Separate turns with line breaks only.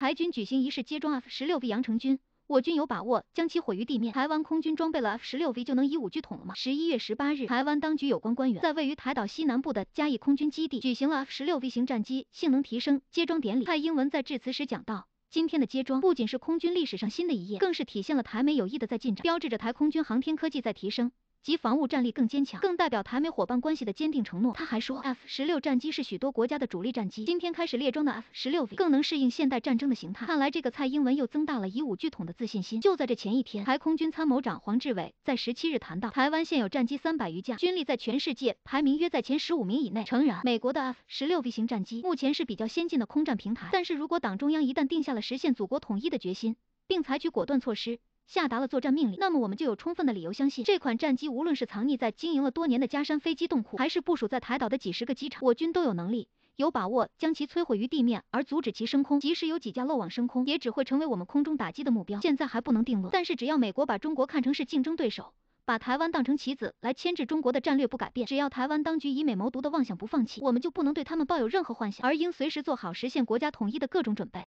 台军举行仪式接装 F 十六 V 阳城军，我军有把握将其毁于地面。台湾空军装备了 F 十六 V 就能以武拒统了吗？十一月十八日，台湾当局有关官员在位于台岛西南部的嘉义空军基地举行了 F 十六 V 型战机性能提升接装典礼。蔡英文在致辞时讲到，今天的接装不仅是空军历史上新的一页，更是体现了台美友谊的在进展，标志着台空军航天科技在提升。及防务战力更坚强，更代表台美伙伴关系的坚定承诺。他还说，F 十六战机是许多国家的主力战机，今天开始列装的 F 十六 V 更能适应现代战争的形态。看来这个蔡英文又增大了以武拒统的自信心。就在这前一天，台空军参谋长黄志伟在十七日谈到，台湾现有战机三百余架，军力在全世界排名约在前十五名以内。诚然，美国的 F 十六 V 型战机目前是比较先进的空战平台，但是如果党中央一旦定下了实现祖国统一的决心，并采取果断措施。下达了作战命令，那么我们就有充分的理由相信，这款战机无论是藏匿在经营了多年的嘉山飞机洞库，还是部署在台岛的几十个机场，我军都有能力、有把握将其摧毁于地面，而阻止其升空。即使有几架漏网升空，也只会成为我们空中打击的目标。现在还不能定论，但是只要美国把中国看成是竞争对手，把台湾当成棋子来牵制中国的战略不改变，只要台湾当局以美谋独的妄想不放弃，我们就不能对他们抱有任何幻想，而应随时做好实现国家统一的各种准备。